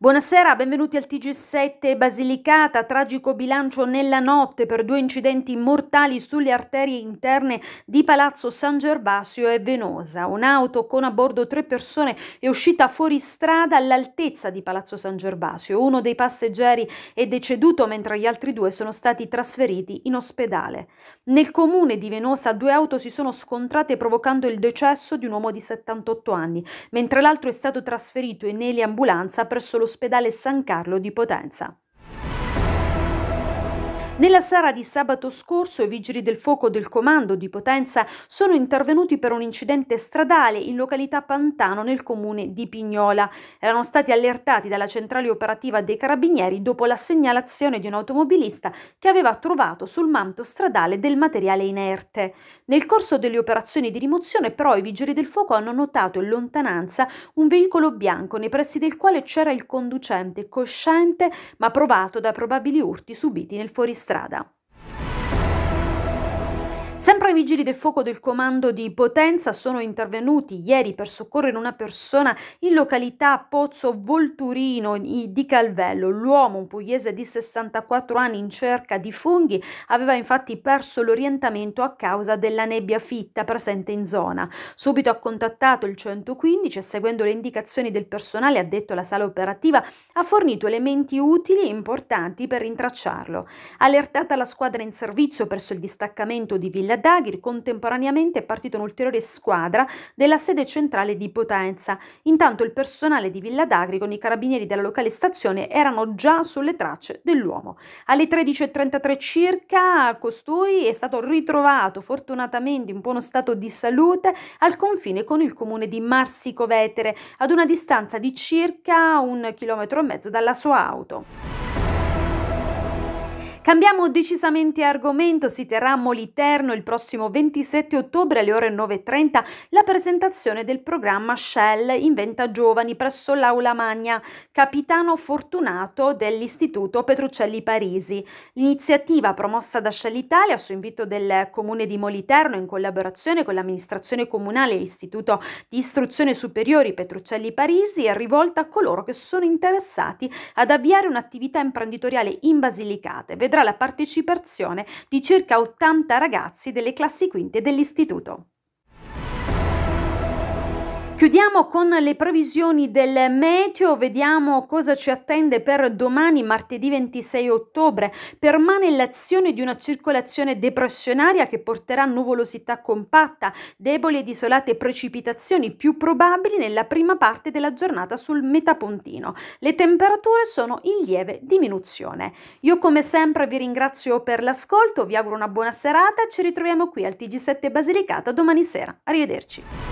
Buonasera, benvenuti al TG7 Basilicata. Tragico bilancio nella notte per due incidenti mortali sulle arterie interne di Palazzo San Gervasio e Venosa. Un'auto con a bordo tre persone è uscita fuori strada all'altezza di Palazzo San Gervasio. Uno dei passeggeri è deceduto mentre gli altri due sono stati trasferiti in ospedale. Nel comune di Venosa due auto si sono scontrate provocando il decesso di un uomo di 78 anni, mentre l'altro è stato trasferito in eliambulanza presso lo all'ospedale San Carlo di Potenza. Nella sera di sabato scorso i vigili del fuoco del comando di Potenza sono intervenuti per un incidente stradale in località Pantano nel comune di Pignola. Erano stati allertati dalla centrale operativa dei carabinieri dopo la segnalazione di un automobilista che aveva trovato sul manto stradale del materiale inerte. Nel corso delle operazioni di rimozione però i vigili del fuoco hanno notato in lontananza un veicolo bianco nei pressi del quale c'era il conducente cosciente ma provato da probabili urti subiti nel fuoristrada strada. Sempre i vigili del fuoco del comando di Potenza sono intervenuti ieri per soccorrere una persona in località Pozzo Volturino di Calvello. L'uomo, un pugliese di 64 anni in cerca di funghi, aveva infatti perso l'orientamento a causa della nebbia fitta presente in zona. Subito ha contattato il 115 e seguendo le indicazioni del personale addetto alla sala operativa ha fornito elementi utili e importanti per rintracciarlo. Allertata la squadra in servizio presso il distaccamento di Villa Villa d'Aghir contemporaneamente è partita un'ulteriore squadra della sede centrale di Potenza. Intanto il personale di Villa d'Agri con i carabinieri della locale stazione erano già sulle tracce dell'uomo. Alle 13.33 circa costui è stato ritrovato fortunatamente in buono stato di salute al confine con il comune di Marsico Vetere ad una distanza di circa un chilometro e mezzo dalla sua auto. Cambiamo decisamente argomento, si terrà a Moliterno il prossimo 27 ottobre alle ore 9.30 la presentazione del programma Shell Inventa Giovani presso l'Aula Magna, capitano fortunato dell'Istituto Petruccelli Parisi. L'iniziativa promossa da Shell Italia su invito del Comune di Moliterno in collaborazione con l'amministrazione comunale e l'Istituto di Istruzione Superiori Petruccelli Parisi è rivolta a coloro che sono interessati ad avviare un'attività imprenditoriale in Basilicate. Vedrà vedrà la partecipazione di circa 80 ragazzi delle classi quinte dell'istituto. Chiudiamo con le previsioni del meteo, vediamo cosa ci attende per domani martedì 26 ottobre. Permane l'azione di una circolazione depressionaria che porterà nuvolosità compatta, deboli ed isolate precipitazioni più probabili nella prima parte della giornata sul metapontino. Le temperature sono in lieve diminuzione. Io come sempre vi ringrazio per l'ascolto, vi auguro una buona serata, ci ritroviamo qui al TG7 Basilicata domani sera. Arrivederci.